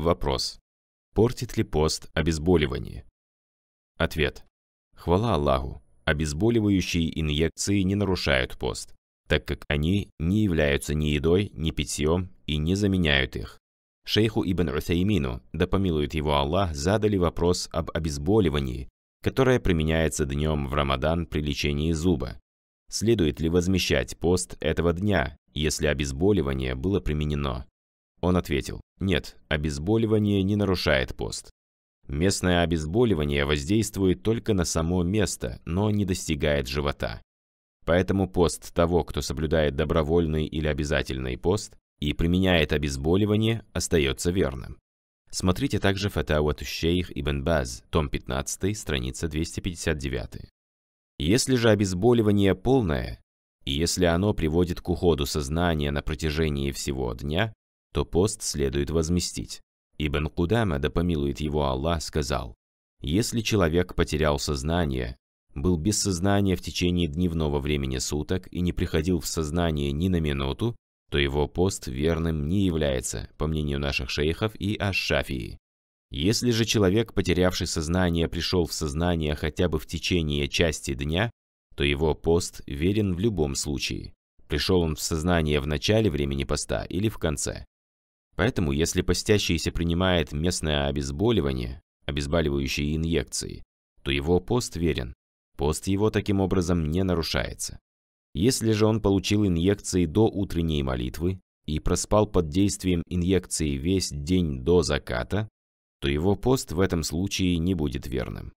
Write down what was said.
Вопрос. Портит ли пост обезболивание? Ответ. Хвала Аллаху, обезболивающие инъекции не нарушают пост, так как они не являются ни едой, ни питьем и не заменяют их. Шейху Ибн Усеймину, да помилует его Аллах, задали вопрос об обезболивании, которое применяется днем в Рамадан при лечении зуба. Следует ли возмещать пост этого дня, если обезболивание было применено? Он ответил, нет, обезболивание не нарушает пост. Местное обезболивание воздействует только на само место, но не достигает живота. Поэтому пост того, кто соблюдает добровольный или обязательный пост и применяет обезболивание, остается верным. Смотрите также фатауату шейх Ибн Баз, том 15, страница 259. Если же обезболивание полное, и если оно приводит к уходу сознания на протяжении всего дня, то пост следует возместить. Ибн Кудама, да помилует его Аллах, сказал, «Если человек потерял сознание, был без сознания в течение дневного времени суток и не приходил в сознание ни на минуту, то его пост верным не является, по мнению наших шейхов и аш-Шафии. Если же человек, потерявший сознание, пришел в сознание хотя бы в течение части дня, то его пост верен в любом случае, пришел он в сознание в начале времени поста или в конце. Поэтому, если постящийся принимает местное обезболивание, обезболивающие инъекции, то его пост верен. Пост его таким образом не нарушается. Если же он получил инъекции до утренней молитвы и проспал под действием инъекции весь день до заката, то его пост в этом случае не будет верным.